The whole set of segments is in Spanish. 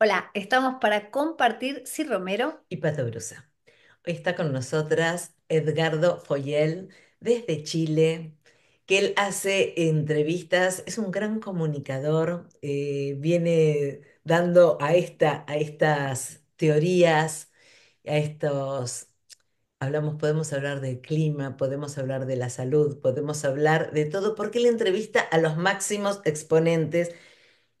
Hola, estamos para compartir si Romero. Y Pato Brusa. Hoy está con nosotras Edgardo Foyel desde Chile, que él hace entrevistas, es un gran comunicador, eh, viene dando a, esta, a estas teorías, a estos... Hablamos, podemos hablar del clima, podemos hablar de la salud, podemos hablar de todo, porque él entrevista a los máximos exponentes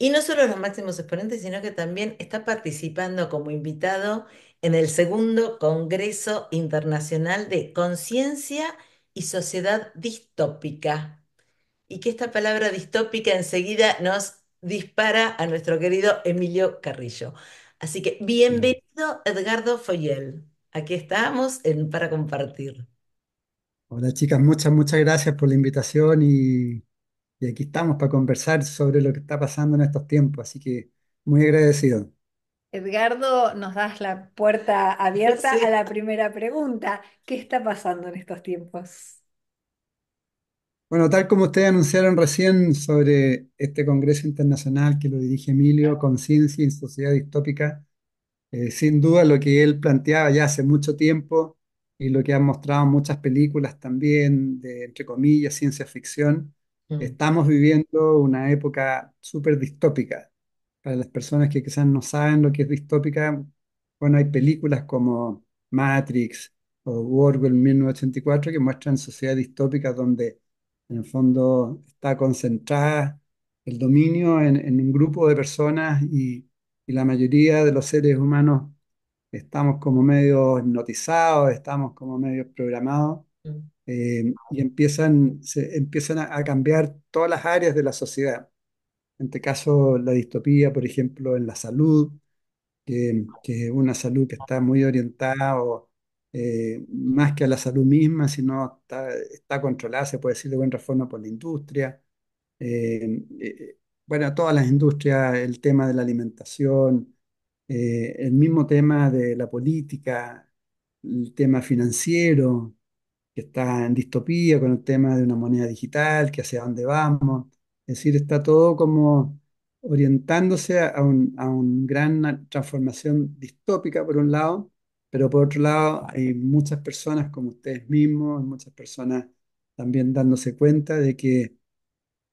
y no solo los máximos exponentes, sino que también está participando como invitado en el segundo Congreso Internacional de Conciencia y Sociedad Distópica. Y que esta palabra distópica enseguida nos dispara a nuestro querido Emilio Carrillo. Así que bienvenido Edgardo Foyel. Aquí estamos en, para compartir. Hola chicas, muchas, muchas gracias por la invitación y y aquí estamos para conversar sobre lo que está pasando en estos tiempos, así que muy agradecido. Edgardo, nos das la puerta abierta a la primera pregunta. ¿Qué está pasando en estos tiempos? Bueno, tal como ustedes anunciaron recién sobre este Congreso Internacional que lo dirige Emilio, Conciencia y Sociedad Distópica, eh, sin duda lo que él planteaba ya hace mucho tiempo y lo que han mostrado muchas películas también de, entre comillas, ciencia ficción, Estamos viviendo una época súper distópica. Para las personas que quizás no saben lo que es distópica, bueno, hay películas como Matrix o Orwell 1984 que muestran sociedades distópicas donde en el fondo está concentrada el dominio en, en un grupo de personas y, y la mayoría de los seres humanos estamos como medio hipnotizados, estamos como medio programados. Eh, y empiezan, se, empiezan a, cambiar todas las áreas de la sociedad. En este caso, la distopía, por ejemplo, en la salud, que, que es una salud que está muy orientada eh, más que a la salud misma, sino está, está controlada, se puede decir de buena forma, por la industria. Eh, bueno, todas las industrias, el tema de la alimentación, el mismo tema de la política, el tema financiero, que está en distopía con el tema de una moneda digital, que hacia dónde vamos. Es decir, está todo como orientándose a, una a un gran transformación distópica, por un lado, pero por otro lado hay muchas personas como ustedes mismos, muchas personas también dándose cuenta de que,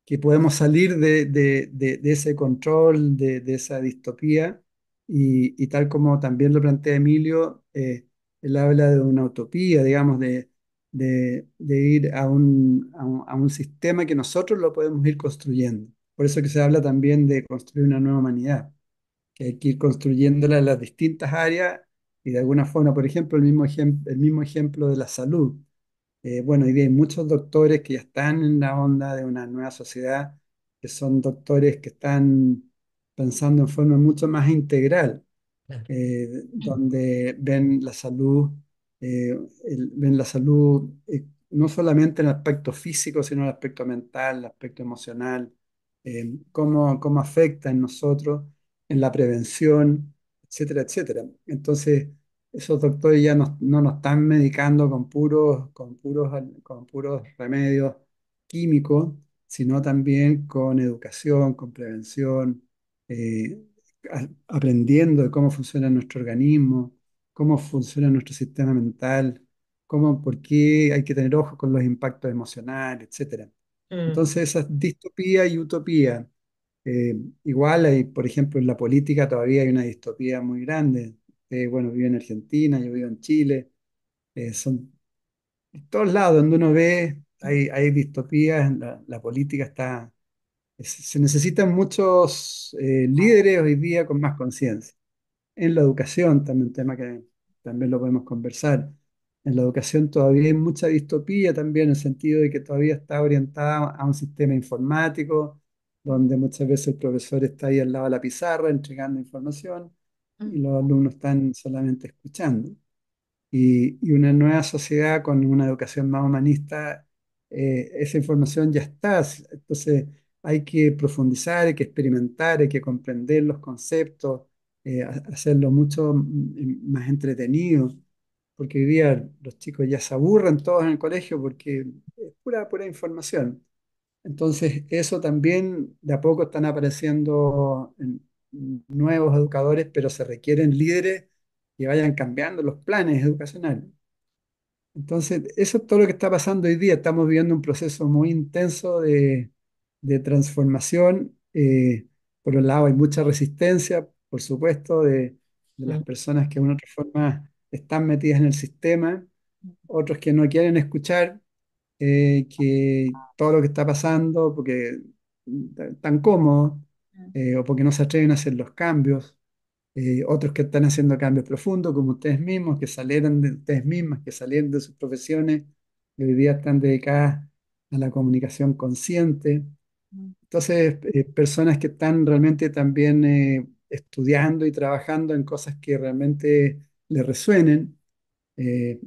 que podemos salir de, de, de, ese control, de, esa distopía, y, y, tal como también lo plantea Emilio, eh, él habla de una utopía, digamos, de, de, ir a un, sistema que nosotros lo podemos ir construyendo. Por eso que se habla también de construir una nueva humanidad, que hay que ir construyéndola en las distintas áreas y de alguna forma, por ejemplo, el mismo, el mismo ejemplo de la salud. Eh, bueno, hay muchos doctores que ya están en la onda de una nueva sociedad, que son doctores que están pensando en forma mucho más integral, eh, donde ven la salud eh, ven la salud eh, no solamente en el aspecto físico, sino en el aspecto mental, el aspecto emocional, eh, cómo, afecta en nosotros, en la prevención, etcétera, etcétera. Entonces, esos doctores ya no nos están medicando con puros, con puros, con puros remedios químicos, sino también con educación, con prevención, eh, aprendiendo cómo funciona nuestro organismo, cómo funciona nuestro sistema mental, cómo, por qué hay que tener ojo con los impactos emocionales, etcétera. Mm. Entonces, esas distopía y utopía. Eh, igual hay, por ejemplo, en la política todavía hay una distopía muy grande. Eh, bueno, vivo en Argentina, yo vivo en Chile. Eh, son en todos lados donde uno ve hay, distopías, la, la política está... se necesitan muchos líderes hoy día con más conciencia en la educación, también un tema que también lo podemos conversar. En la educación todavía hay mucha distopía también, en el sentido de que todavía está orientada a un sistema informático, donde muchas veces el profesor está ahí al lado de la pizarra entregando información y mm. los alumnos están solamente escuchando. Y, y una nueva sociedad con una educación más humanista, eh, esa información ya está. Entonces hay que profundizar, hay que experimentar, hay que comprender los conceptos, eh, hacerlo mucho mm, más entretenido, porque hoy día los chicos ya se aburren todos en el colegio porque es pura, pura información. Entonces, eso también de a poco están apareciendo nuevos educadores, pero se requieren líderes que vayan cambiando los planes educacionales. Entonces, eso es todo lo que está pasando hoy día. Estamos viviendo un proceso muy intenso de, transformación. Eh, por un lado, hay mucha resistencia, por supuesto, de, las personas que de una otra forma están metidas en el sistema, otros que no quieren escuchar eh, que todo lo que está pasando porque están cómodos eh, o porque no se atreven a hacer los cambios, eh, otros que están haciendo cambios profundos como ustedes mismos, que salieron de ustedes mismas, que salieron de sus profesiones y hoy día están dedicadas a la comunicación consciente. Mm. Entonces, personas que están realmente también estudiando y trabajando en cosas que realmente le resuenen. Eh,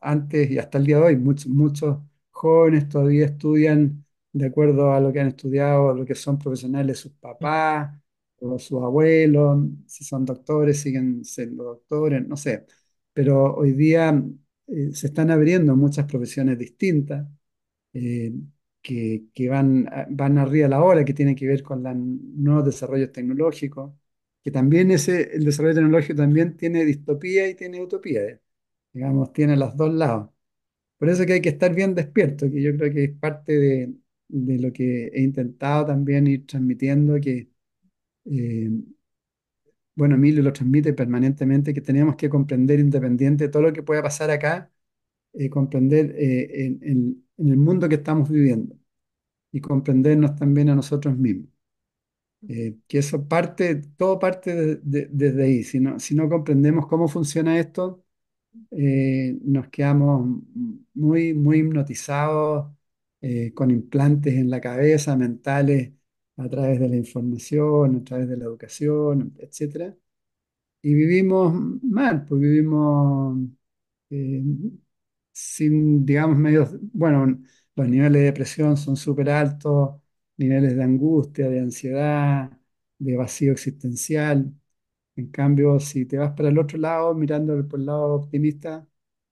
antes y hasta el día de hoy, muchos, muchos jóvenes todavía estudian de acuerdo a lo que han estudiado, a lo que son profesionales sus papás o sus abuelos, si son doctores, siguen siendo doctores, no sé. Pero hoy día eh, se están abriendo muchas profesiones distintas. Eh, que, van, van arriba a la hora, que tienen que ver con los nuevos desarrollos tecnológicos, que también ese, el desarrollo tecnológico también tiene distopía y tiene utopía, eh, digamos, tiene los dos lados. Por eso que hay que estar bien despierto, que yo creo que es parte de, de lo que he intentado también ir transmitiendo, que, eh, bueno, Emilio lo transmite permanentemente, que tenemos que comprender independiente todo lo que pueda pasar acá, eh, comprender eh, en, el mundo que estamos viviendo y comprendernos también a nosotros mismos. Eh, que eso parte, todo parte desde ahí. Si no, si no comprendemos cómo funciona esto, nos quedamos muy, muy hipnotizados, con implantes en la cabeza, mentales, a través de la información, a través de la educación, etc. y vivimos mal, pues vivimos sin, digamos, medios, bueno, los niveles de depresión son súper altos, niveles de angustia, de ansiedad, de vacío existencial. En cambio, si te vas para el otro lado, mirando por el lado optimista,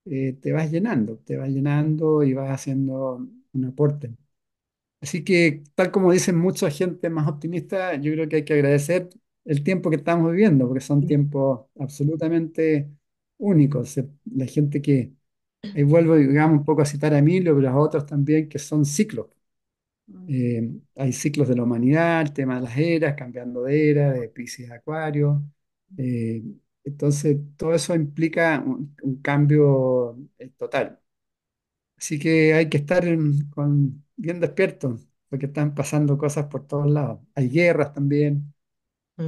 eh, te vas llenando, te vas llenando y vas haciendo un aporte. Así que, tal como dicen mucha gente más optimista, yo creo que hay que agradecer el tiempo que estamos viviendo, porque son tiempos absolutamente únicos. La gente que, y vuelvo, digamos, un poco a citar a Emilio, pero a otros también, que son ciclos. Mm. Eh, hay ciclos de la humanidad, el tema de las eras, cambiando de era, de Pisces a Acuario. Eh, entonces, todo eso implica un, cambio eh, total. Así que hay que estar con, bien despiertos, porque están pasando cosas por todos lados. Hay guerras también, mm.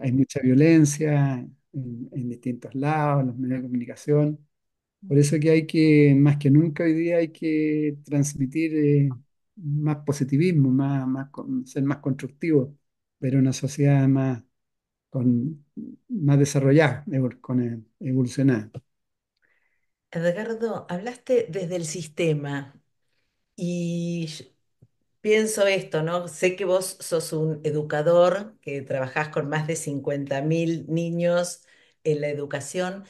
hay mucha violencia en, en distintos lados, en los medios de comunicación. Por eso que hay que, más que nunca hoy día, hay que transmitir eh, más positivismo, más, más ser más constructivo, ver una sociedad más, con, más desarrollada, con, eh, evolucionada. Edgardo, hablaste desde el sistema y pienso esto, ¿no? Sé que vos sos un educador, que trabajás con más de 50.000 niños en la educación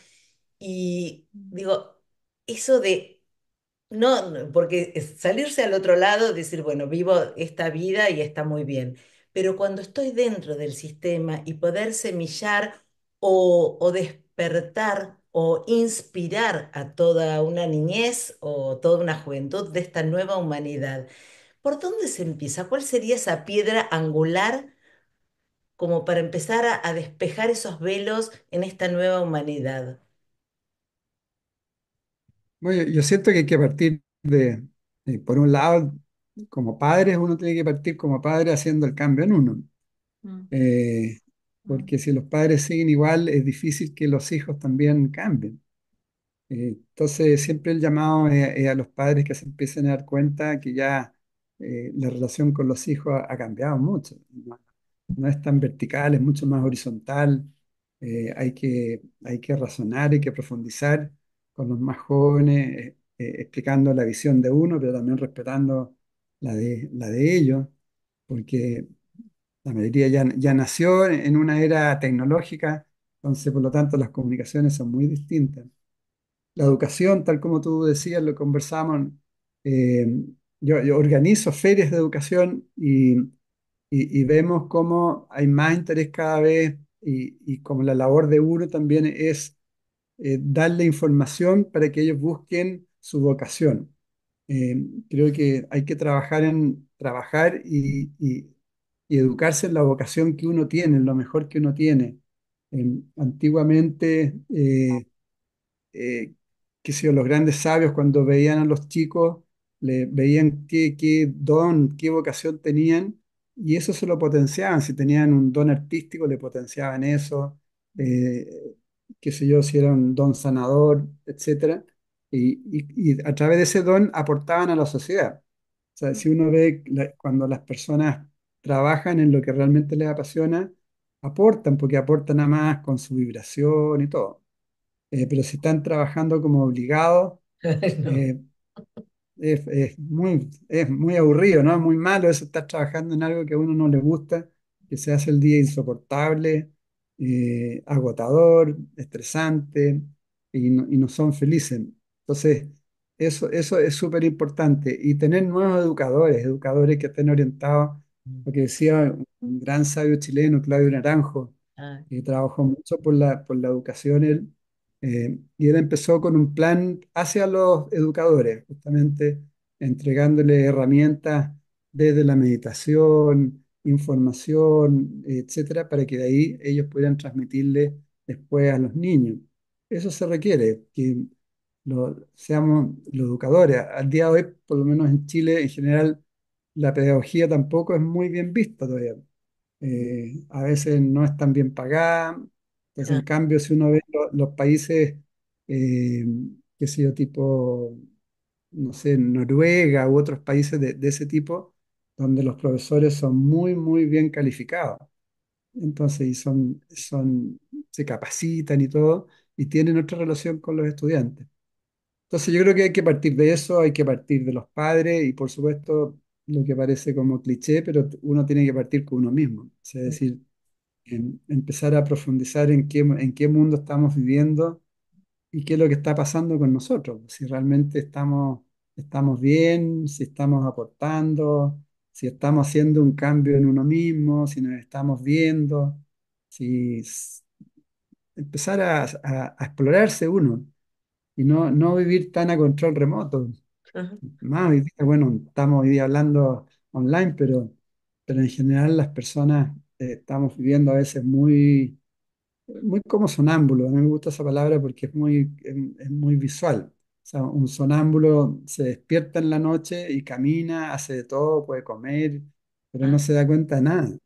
y digo, eso de, no, porque salirse al otro lado, decir, bueno, vivo esta vida y está muy bien, pero cuando estoy dentro del sistema y poder semillar o, despertar o inspirar a toda una niñez o toda una juventud de esta nueva humanidad, ¿por dónde se empieza? ¿Cuál sería esa piedra angular? como para empezar a despejar esos velos en esta nueva humanidad. Bueno, yo siento que hay que partir de, eh, por un lado, como padres, uno tiene que partir como padre haciendo el cambio en uno. Mm. Eh, mm. porque si los padres siguen igual, es difícil que los hijos también cambien. Eh, entonces, siempre el llamado es, a los padres que se empiecen a dar cuenta que ya la relación con los hijos ha, cambiado mucho. ¿no? es tan vertical, es mucho más horizontal. hay que, hay que razonar, hay que profundizar con los más jóvenes, eh, eh, explicando la visión de uno, pero también respetando la de, la de ellos, porque la mayoría ya, ya nació en una era tecnológica, entonces por lo tanto las comunicaciones son muy distintas. La educación, tal como tú decías, lo conversamos, eh, yo, yo, organizo ferias de educación y, y, y, vemos cómo hay más interés cada vez y, y como la labor de uno también es eh, darle información para que ellos busquen su vocación. Eh, creo que hay que trabajar en trabajar y, educarse en la vocación que uno tiene, en lo mejor que uno tiene. Eh, antiguamente, que los grandes sabios cuando veían a los chicos, le, veían qué, don, qué vocación tenían y eso se lo potenciaban. Si tenían un don artístico, le potenciaban eso qué sé yo, si era un don sanador, etcétera, y, a través de ese don aportaban a la sociedad. O sea, si uno ve cuando las personas trabajan en lo que realmente les apasiona, aportan, porque aportan a más con su vibración y todo. Eh, pero si están trabajando como obligados, eh, es, muy, es muy aburrido, ¿no? Es muy malo eso estar trabajando en algo que a uno no le gusta, que se hace el día insoportable, eh, agotador, estresante, y no, son felices. Entonces, eso, eso es súper importante. Y tener nuevos educadores, educadores que estén orientados, porque mm. que decía un gran sabio chileno, Claudio Naranjo, ah. que trabajó mucho por la, por la educación él, eh, y él empezó con un plan hacia los educadores, justamente entregándole herramientas desde la meditación, información, etcétera, para que de ahí ellos puedan transmitirle después a los niños. Eso se requiere, que seamos los educadores. Al día de hoy, por lo menos en Chile en general, la pedagogía tampoco es muy bien vista todavía. Eh, a veces no es tan bien pagada. en cambio, si uno ve los países, eh, qué sé yo, tipo, no sé, Noruega u otros países de ese tipo, donde los profesores son muy, muy bien calificados. Entonces, y son, son, se capacitan y todo, y tienen otra relación con los estudiantes. Entonces, yo creo que hay que partir de eso, hay que partir de los padres y, por supuesto, lo que parece como cliché, pero uno tiene que partir con uno mismo. es decir, en, em, empezar a profundizar en qué, en qué mundo estamos viviendo y qué es lo que está pasando con nosotros. Si realmente estamos, estamos bien, si estamos aportando, si estamos haciendo un cambio en uno mismo, si nos estamos viendo, si empezar a, explorarse uno y no, no vivir tan a control remoto. bueno, estamos hoy día hablando online, pero, pero en general las personas eh, estamos viviendo a veces muy, muy como sonámbulo A mí me gusta esa palabra porque es muy, es muy visual un sonámbulo se despierta en la noche y camina, hace de todo, puede comer, pero no se da cuenta de nada.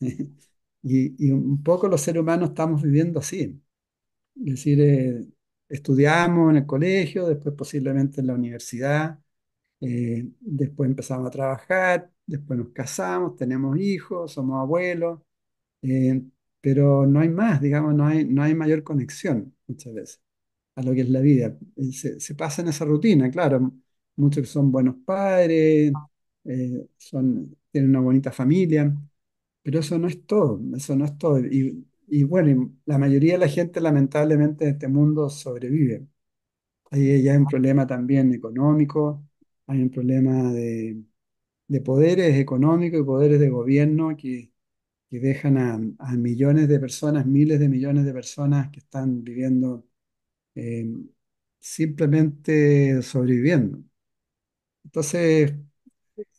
Y, un poco los seres humanos estamos viviendo así. Es decir, eh, estudiamos en el colegio, después posiblemente en la universidad, eh, después empezamos a trabajar, después nos casamos, tenemos hijos, somos abuelos, eh, pero no hay más, digamos, no hay, no hay mayor conexión muchas veces a lo que es la vida. Eh, se, pasa en esa rutina, claro. Muchos son buenos padres, eh, son, tienen una bonita familia, pero eso no es todo, eso no es todo. Y, bueno, la mayoría de la gente lamentablemente en este mundo sobrevive. Ahí ya hay un problema también económico, hay un problema de, poderes económicos y poderes de gobierno que, que dejan a millones de personas, miles de millones de personas que están viviendo eh, simplemente sobreviviendo. Entonces,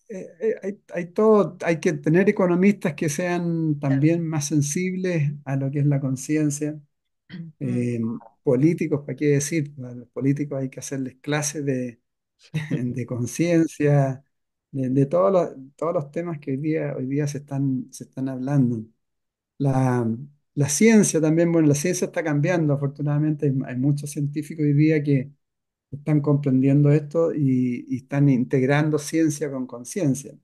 eh, eh, hay, todo, hay que tener economistas que sean también más sensibles a lo que es la conciencia. políticos, ¿para qué decir? A los políticos hay que hacerles clases de, conciencia, de, todos los, todos los temas que hoy día, hoy día se están, se están hablando. La, la ciencia también, bueno, la ciencia está cambiando, afortunadamente hay, muchos científicos hoy día que están comprendiendo esto y, están integrando ciencia con conciencia,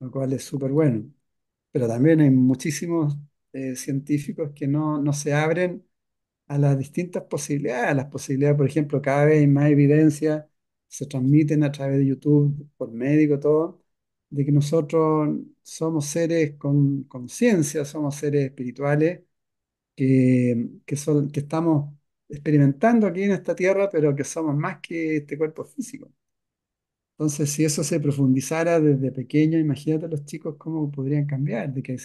lo cual es súper bueno. Pero también hay muchísimos eh, científicos que no, no se abren a las distintas posibilidades, a las posibilidades, por ejemplo, cada vez hay más evidencia, se transmiten a través de YouTube, por médico, todo, de que nosotros somos seres con conciencia, somos seres espirituales que, que, estamos experimentando aquí en esta tierra, pero que somos más que este cuerpo físico. Entonces, si eso se profundizara desde pequeño, imagínate a los chicos cómo podrían cambiar, de que,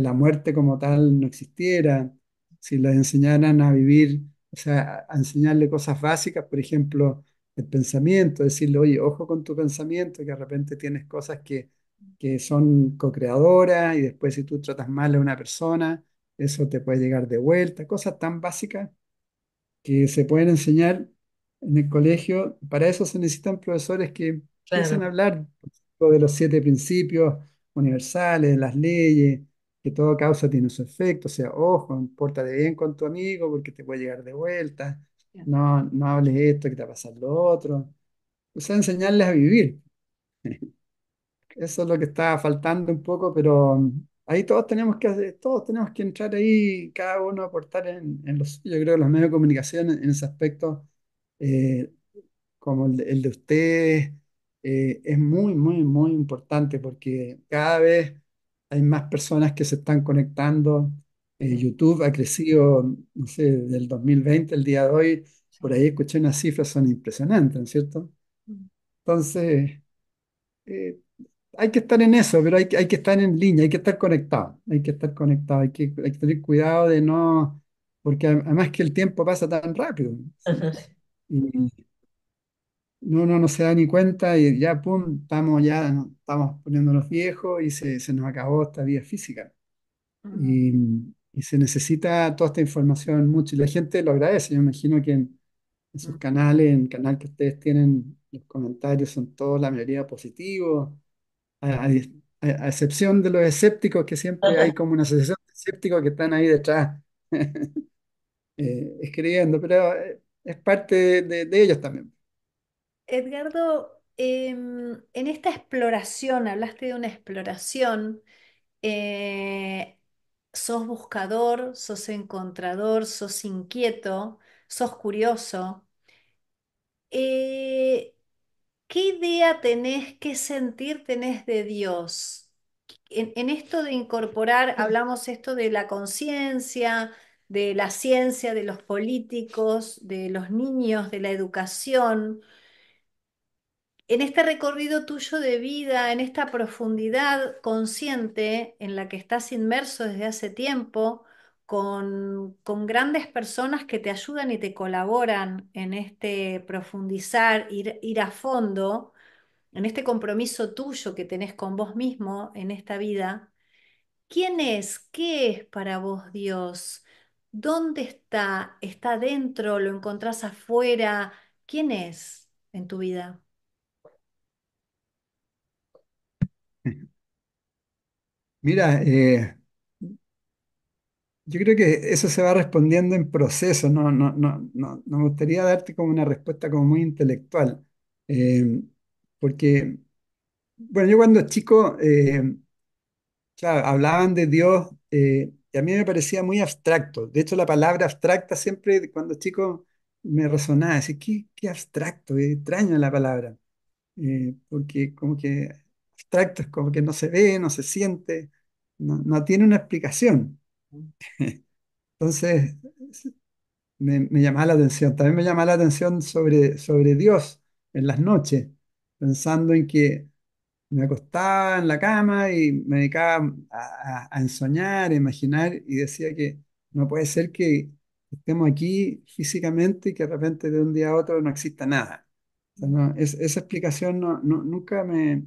la muerte como tal no existiera, si les enseñaran a vivir, o sea, a enseñarle cosas básicas, por ejemplo, el pensamiento, decirle, oye, ojo con tu pensamiento, que de repente tienes cosas que, que son co-creadoras y después si tú tratas mal a una persona, eso te puede llegar de vuelta, cosas tan básicas que se pueden enseñar en el colegio. Para eso se necesitan profesores que empiecen a hablar de los siete principios universales, de las leyes, que toda causa tiene su efecto. O sea, ojo, pórtate bien con tu amigo porque te puede llegar de vuelta. No, no hables esto, que te va a pasar lo otro. O sea, enseñarles a vivir. Eso es lo que está faltando un poco, pero ahí todos tenemos que todos tenemos que entrar ahí, cada uno aportar en, los, yo creo, los medios de comunicación en, ese aspecto, eh, como el, de ustedes, eh, es muy, muy, muy importante porque cada vez hay más personas que se están conectando. Eh, YouTube ha crecido, no sé, del 2020 el día de hoy, por ahí escuché unas cifras, son impresionantes, ¿no es cierto? Mm. Entonces, hay que estar en eso, pero hay, hay que estar en línea, hay que estar conectado, hay que estar conectado, hay que, tener cuidado de no, porque además que el tiempo pasa tan rápido. Y uno no se da ni cuenta y ya, pum, estamos ya, estamos poniéndonos viejos y se, se, nos acabó esta vida física. Y, se necesita toda esta información mucho y la gente lo agradece, yo imagino que en sus canales, en el canal que ustedes tienen, los comentarios son todos la mayoría positivos a, excepción de los escépticos, que siempre hay como una asociación de escépticos que están ahí detrás eh, escribiendo, pero eh, es parte de, ellos también. Edgardo, em, en esta exploración, hablaste de una exploración, eh, sos buscador, sos encontrador, sos inquieto, sos curioso. Eh, ¿Qué idea tenés, qué sentir tenés de Dios? En, en esto de incorporar, mm. hablamos esto de la conciencia, de la ciencia, de los políticos, de los niños, de la educación. En este recorrido tuyo de vida, en esta profundidad consciente en la que estás inmerso desde hace tiempo, con, grandes personas que te ayudan y te colaboran en este profundizar, ir, a fondo, en este compromiso tuyo que tenés con vos mismo en esta vida. ¿Quién es? ¿Qué es para vos Dios? ¿Dónde está? ¿Está dentro? ¿Lo encontrás afuera? ¿Quién es en tu vida? Mira, eh, yo creo que eso se va respondiendo en proceso, no, no, no, no, me gustaría darte como una respuesta como muy intelectual, eh, porque, bueno, yo cuando chico, eh, hablaban de Dios eh, y a mí me parecía muy abstracto, de hecho la palabra abstracta siempre cuando chico me resonaba, así qué, qué abstracto, qué extraño la palabra, eh, porque como que abstracto es como que no se ve, no se siente, no, no tiene una explicación. Entonces, me, llamaba la atención. También me llamaba la atención sobre, sobre Dios en las noches, pensando en que me acostaba en la cama y me dedicaba a, ensoñar, imaginar y decía que no puede ser que estemos aquí físicamente y que de repente de un día a otro no exista nada. esa explicación nunca me,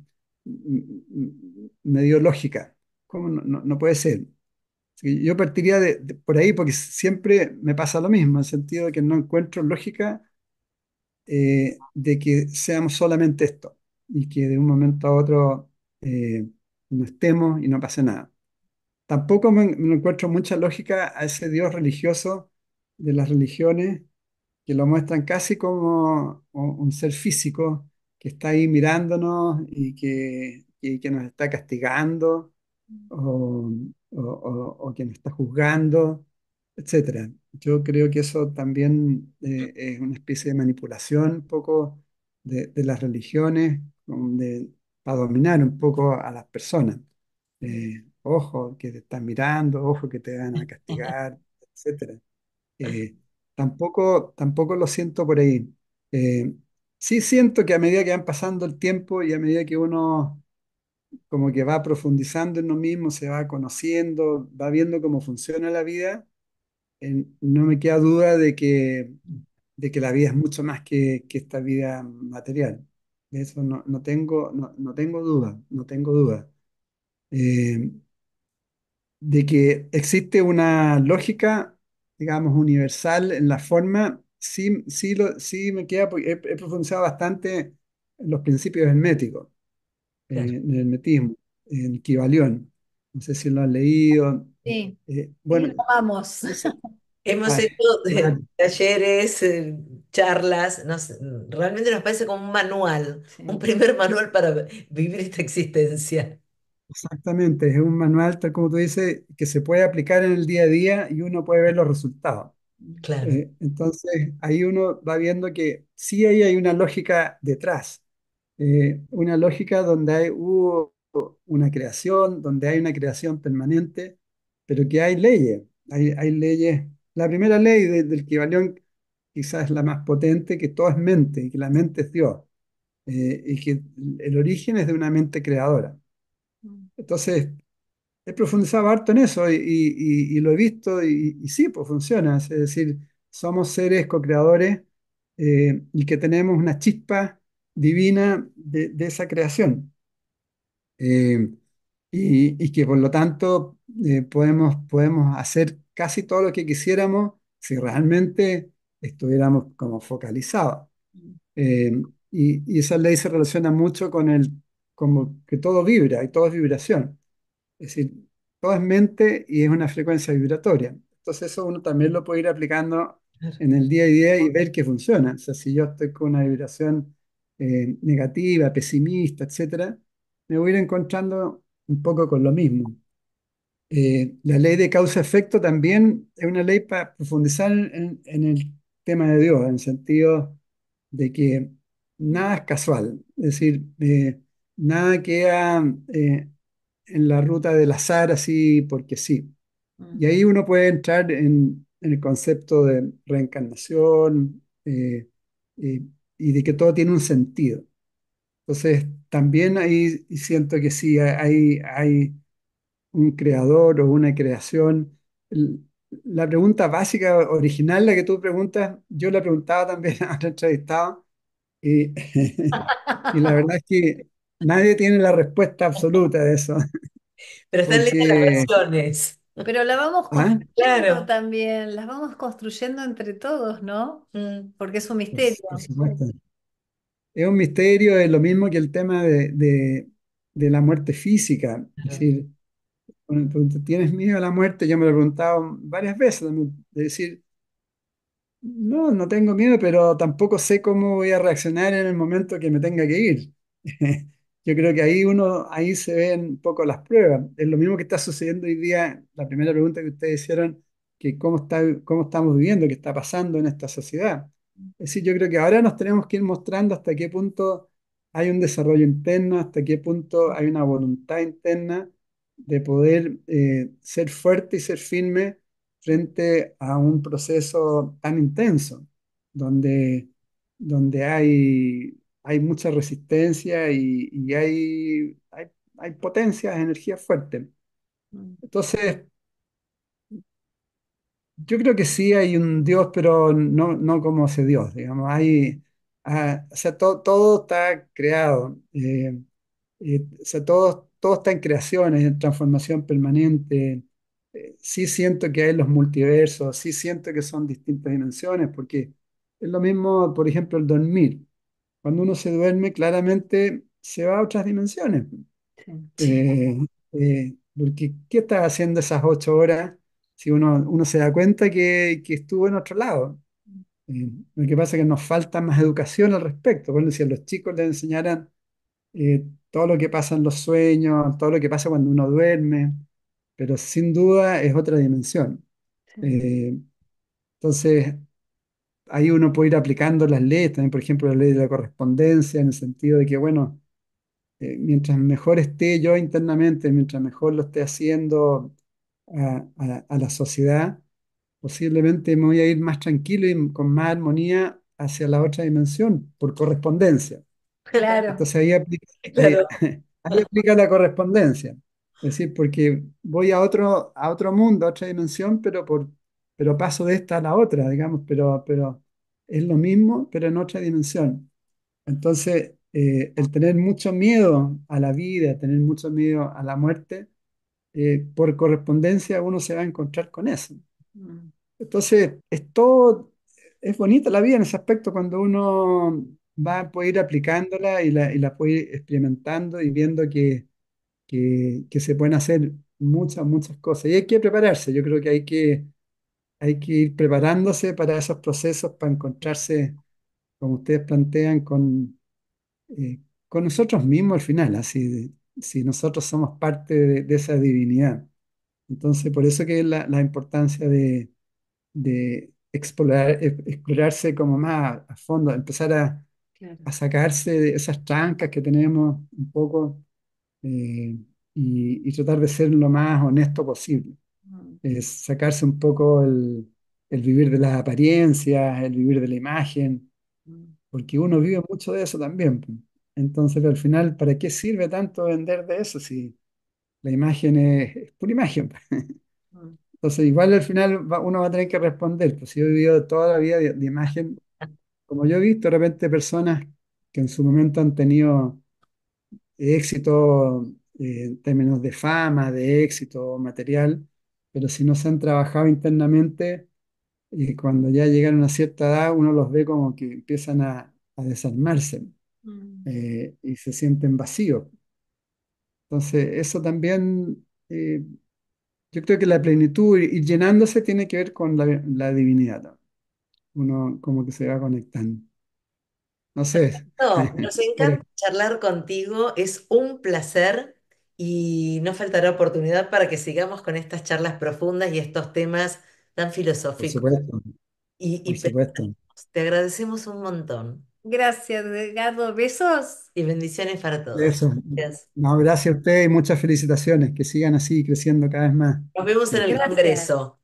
me dio lógica. ¿Cómo no puede ser? yo partiría de, por ahí porque siempre me pasa lo mismo, en el sentido de que no encuentro lógica eh, de que seamos solamente esto y que de un momento a otro eh, no estemos y no pase nada. Tampoco me, encuentro mucha lógica a ese Dios religioso de las religiones que lo muestran casi como un ser físico que está ahí mirándonos y que, y que nos está castigando o, o, quien está juzgando, etcétera. Yo creo que eso también eh, es una especie de manipulación un poco de, las religiones de, para dominar un poco a las personas. Eh, ojo que te están mirando, ojo que te van a castigar, etcétera. Eh, tampoco, tampoco lo siento por ahí. sí siento que a medida que van pasando el tiempo y a medida que uno como que va profundizando en lo mismo, se va conociendo, va viendo cómo funciona la vida, no me queda duda de que, de que la vida es mucho más que, esta vida material. De eso no, tengo, no, tengo duda, no tengo duda. Eh, de que existe una lógica, digamos, universal en la forma, sí, lo, me queda, porque he, he profundizado bastante en los principios herméticos en el metismo, en Kivalión. No sé si lo han leído. Sí. Eh, bueno, vamos. Hemos hecho eh, talleres, eh, charlas, realmente nos parece como un manual, un primer manual para vivir esta existencia. Exactamente, es un manual, tal como tú dices, que se puede aplicar en el día a día y uno puede ver los resultados. Claro. entonces, ahí uno va viendo que sí ahí hay una lógica detrás. Eh, una lógica donde hay, hubo una creación, donde hay una creación permanente, pero que hay leyes, hay, leyes. La primera ley del equivalión quizás es la más potente, que todo es mente, y que la mente es Dios, eh, y que el origen es de una mente creadora. Mm. Entonces, he profundizado harto en eso y, lo he visto y, sí, pues funciona. Es decir, somos seres co-creadores eh, y que tenemos una chispa divina de, esa creación. Eh, y, que por lo tanto eh, podemos, podemos hacer casi todo lo que quisiéramos si realmente estuviéramos como focalizados. Eh, y, y, esa ley se relaciona mucho con el, como que todo vibra y todo es vibración. Es decir, todo es mente y es una frecuencia vibratoria. Entonces eso uno también lo puede ir aplicando en el día a día y ver que funciona. O sea, si yo estoy con una vibración eh, negativa, pesimista, etc., me voy a ir encontrando un poco con lo mismo. Eh, la ley de causa-efecto también es una ley para profundizar en, el tema de Dios, en el sentido de que nada es casual, es decir, eh, nada queda en la ruta del azar así porque sí. Y ahí uno puede entrar en, el concepto de reencarnación, Y y de que todo tiene un sentido. Entonces, también ahí siento que sí, hay, hay un creador o una creación. La pregunta básica, original, la que tú preguntas, yo la preguntaba también a entrevistado, y, y la verdad es que nadie tiene la respuesta absoluta de eso. Pero están listas las canciones. Pero la vamos ¿Ah? construyendo Claro. también, las vamos construyendo entre todos, ¿no? Mm. Porque es un misterio. Es un misterio, es lo mismo que el tema de, la muerte física. Es decir, ¿tienes miedo a la muerte? Yo me lo he preguntado varias veces de decir, no, no tengo miedo, pero tampoco sé cómo voy a reaccionar en el momento que me tenga que ir. Yo creo que ahí uno, ahí se ven un poco las pruebas. Es lo mismo que está sucediendo hoy día, la primera pregunta que ustedes hicieron, que cómo, está, cómo estamos viviendo, qué está pasando en esta sociedad. Es decir, yo creo que ahora nos tenemos que ir mostrando hasta qué punto hay un desarrollo interno, hasta qué punto hay una voluntad interna de poder eh, ser fuerte y ser firme frente a un proceso tan intenso, donde, donde hay hay mucha resistencia y, hay, hay, hay, potencias, energía fuerte. Mm. Entonces, yo creo que sí hay un Dios, pero no, no como ese Dios, digamos, hay, ah, o sea, todo está creado, eh, eh, o sea, todo, todo está en creaciones, en transformación permanente. Eh, sí siento que hay los multiversos, sí siento que son distintas dimensiones, porque es lo mismo, por ejemplo, el dormir cuando uno se duerme, claramente se va a otras dimensiones. Eh, eh, porque, ¿qué está haciendo esas ocho horas si uno, uno se da cuenta que, estuvo en otro lado? Eh, lo que pasa es que nos falta más educación al respecto. Bueno, si a los chicos les enseñaran todo lo que pasa en los sueños, todo lo que pasa cuando uno duerme, pero sin duda es otra dimensión. entonces, ahí uno puede ir aplicando las leyes, también por ejemplo la ley de la correspondencia, en el sentido de que, bueno, eh, mientras mejor esté yo internamente, mientras mejor lo esté haciendo a, la sociedad, posiblemente me voy a ir más tranquilo y con más armonía hacia la otra dimensión, por correspondencia. Claro. Entonces ahí aplica, eh, ahí aplica la correspondencia. Es decir, porque voy a otro, a otro mundo, a otra dimensión, pero por, pero paso de esta a la otra, digamos, pero, pero es lo mismo, pero en otra dimensión. Entonces, eh, el tener mucho miedo a la vida, tener mucho miedo a la muerte, eh, por correspondencia uno se va a encontrar con eso. Mm. Entonces, es es bonita la vida en ese aspecto cuando uno va a poder ir aplicándola y la, y puede ir experimentando y viendo que, que se pueden hacer muchas, muchas cosas. Y hay que prepararse, yo creo que hay que hay que ir preparándose para esos procesos, para encontrarse, como ustedes plantean, con, eh, con nosotros mismos al final, así si nosotros somos parte de, esa divinidad. Entonces, por eso que la, la importancia de, explorar, explorarse como más a fondo, empezar a, sacarse de esas trancas que tenemos un poco eh, y tratar de ser lo más honesto posible es sacarse un poco el, vivir de las apariencias, el vivir de la imagen, porque uno vive mucho de eso también. Entonces, al final, ¿para qué sirve tanto vender de eso si la imagen es, pura imagen? Mm. Entonces, igual al final uno va a tener que responder, pues si yo he vivido toda la vida de, imagen, como yo he visto de repente personas que en su momento han tenido éxito eh, en términos de fama, de éxito material, pero si no se han trabajado internamente, y cuando ya llegan a una cierta edad, uno los ve como que empiezan a, desarmarse mm. eh, y se sienten vacíos. Entonces, eso también, eh, yo creo que la plenitud y llenándose tiene que ver con la, divinidad. Uno como que se va conectando. No sé. nos encanta e charlar contigo, es un placer y no faltará oportunidad para que sigamos con estas charlas profundas y estos temas tan filosóficos. Por supuesto. Y, Te agradecemos un montón. Gracias, Delgado. Besos. Y bendiciones para todos. Besos. Gracias. a ustedes y muchas felicitaciones. Que sigan así creciendo cada vez más. Nos vemos en el Congreso.